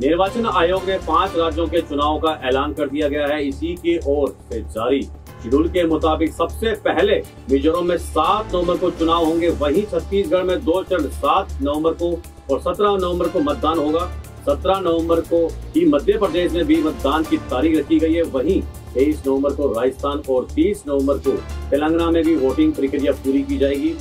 निर्वाचन आयोग ने पांच राज्यों के चुनाव का ऐलान कर दिया गया है इसी की ओर से जारी शेड्यूल के मुताबिक सबसे पहले मिजोरम में सात नवंबर को चुनाव होंगे वहीं छत्तीसगढ़ में दो चरण सात नवंबर को और सत्रह नवंबर को मतदान होगा सत्रह नवंबर को ही मध्य प्रदेश में भी मतदान की तारीख रखी गई है वहीं तेईस नवंबर को राजस्थान और तीस नवंबर को तेलंगाना में भी वोटिंग प्रक्रिया पूरी की जाएगी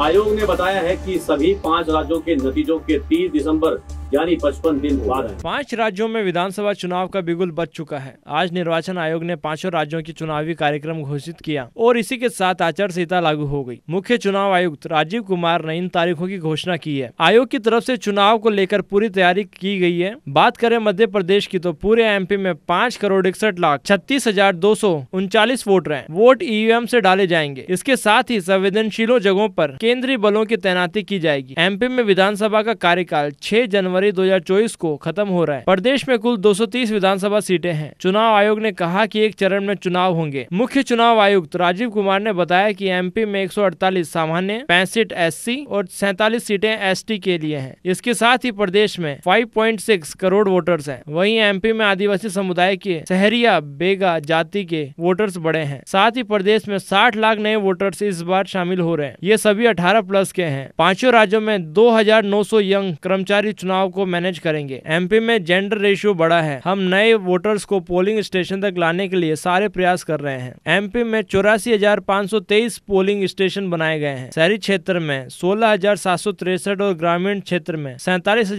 आयोग ने बताया है कि सभी पांच राज्यों के नतीजों के 30 दिसंबर यानी पचपन दिन बाद पाँच राज्यों में विधानसभा चुनाव का बिगुल बच चुका है आज निर्वाचन आयोग ने पांचों राज्यों की चुनावी कार्यक्रम घोषित किया और इसी के साथ आचार संहिता लागू हो गयी मुख्य चुनाव आयुक्त राजीव कुमार ने इन तारीखों की घोषणा की है आयोग की तरफ ऐसी चुनाव को लेकर पूरी तैयारी की गयी है बात करें मध्य प्रदेश की तो पूरे एम में पाँच करोड़ इकसठ लाख छत्तीस हजार दो सौ उनचालीस वोट रहे वोट ईवीएम से डाले जाएंगे इसके साथ ही संवेदनशीलों जगहों पर केंद्रीय बलों की तैनाती की जाएगी एमपी में विधानसभा का कार्यकाल 6 जनवरी जनवरी 2024 को खत्म हो रहा है प्रदेश में कुल 230 विधानसभा सीटें हैं चुनाव आयोग ने कहा कि एक चरण में चुनाव होंगे मुख्य चुनाव आयुक्त राजीव कुमार ने बताया कि एमपी में 148 सामान्य पैंसठ एससी और सैतालीस सीटें एसटी के लिए हैं इसके साथ ही प्रदेश में फाइव करोड़ वोटर्स है वही एम में आदिवासी समुदाय के सहरिया बेगा जाति के वोटर्स बड़े हैं साथ ही प्रदेश में साठ लाख नए वोटर्स इस बार शामिल हो रहे हैं ये सभी अठारह प्लस के हैं पांचों राज्यों में 2,900 यंग कर्मचारी चुनाव को मैनेज करेंगे एमपी में जेंडर रेशियो बड़ा है हम नए वोटर्स को पोलिंग स्टेशन तक लाने के लिए सारे प्रयास कर रहे हैं एमपी में चौरासी पोलिंग स्टेशन बनाए गए हैं शहरी क्षेत्र में सोलह और ग्रामीण क्षेत्र में सैतालीस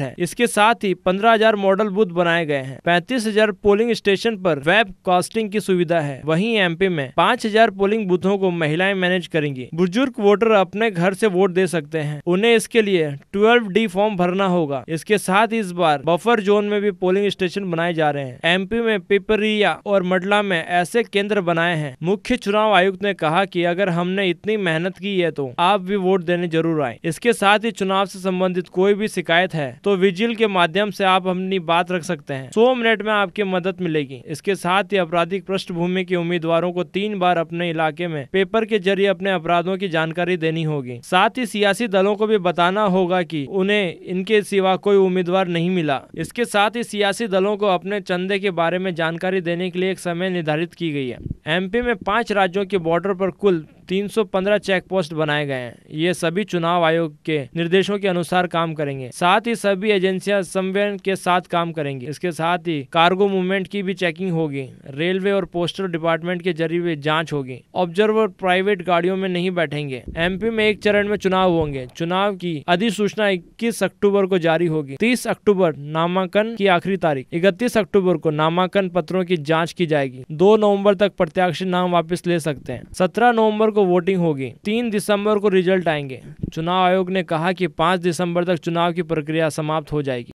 है इसके साथ ही पंद्रह मॉडल बूथ बनाए गए हैं पैंतीस पोलिंग स्टेशन पर वेब कास्टिंग की सुविधा है वहीं एमपी में 5000 पोलिंग बूथों को महिलाएं मैनेज करेंगी बुजुर्ग वोटर अपने घर से वोट दे सकते हैं उन्हें इसके लिए 12 डी फॉर्म भरना करना होगा इसके साथ इस बार बफर जोन में भी पोलिंग स्टेशन बनाए जा रहे हैं एमपी में पिपरिया और मडला में ऐसे केंद्र बनाए हैं मुख्य चुनाव आयुक्त ने कहा कि अगर हमने इतनी मेहनत की है तो आप भी वोट देने जरूर आए इसके साथ ही चुनाव से संबंधित कोई भी शिकायत है तो विजिल के माध्यम से आप अपनी बात रख सकते हैं सौ मिनट में आपकी मदद मिलेगी इसके साथ ही आपराधिक पृष्ठभूमि के उम्मीदवारों को तीन बार अपने इलाके में पेपर के जरिए अपने अपराधों की जानकारी देनी होगी साथ ही सियासी दलों को भी बताना होगा की उन्हें इनके के सिवा कोई उम्मीदवार नहीं मिला इसके साथ ही सियासी दलों को अपने चंदे के बारे में जानकारी देने के लिए एक समय निर्धारित की गई है एमपी में पांच राज्यों के बॉर्डर पर कुल 315 चेक पोस्ट बनाए गए हैं ये सभी चुनाव आयोग के निर्देशों के अनुसार काम करेंगे साथ ही सभी एजेंसियां समन्वयन के साथ काम करेंगी इसके साथ ही कार्गो मूवमेंट की भी चेकिंग होगी रेलवे और पोस्टल डिपार्टमेंट के जरिए जाँच होगी ऑब्जर्वर प्राइवेट गाड़ियों में नहीं बैठेंगे एम में एक चरण में चुनाव होंगे चुनाव की अधिसूचना इक्कीस अक्टूबर को जारी होगी तीस अक्टूबर नामांकन की आखिरी तारीख इकतीस अक्टूबर को नामांकन पत्रों की जाँच की जाएगी दो नवम्बर तक प्रत्याशी नाम वापस ले सकते हैं सत्रह नवम्बर को को वोटिंग होगी तीन दिसंबर को रिजल्ट आएंगे चुनाव आयोग ने कहा कि पाँच दिसंबर तक चुनाव की प्रक्रिया समाप्त हो जाएगी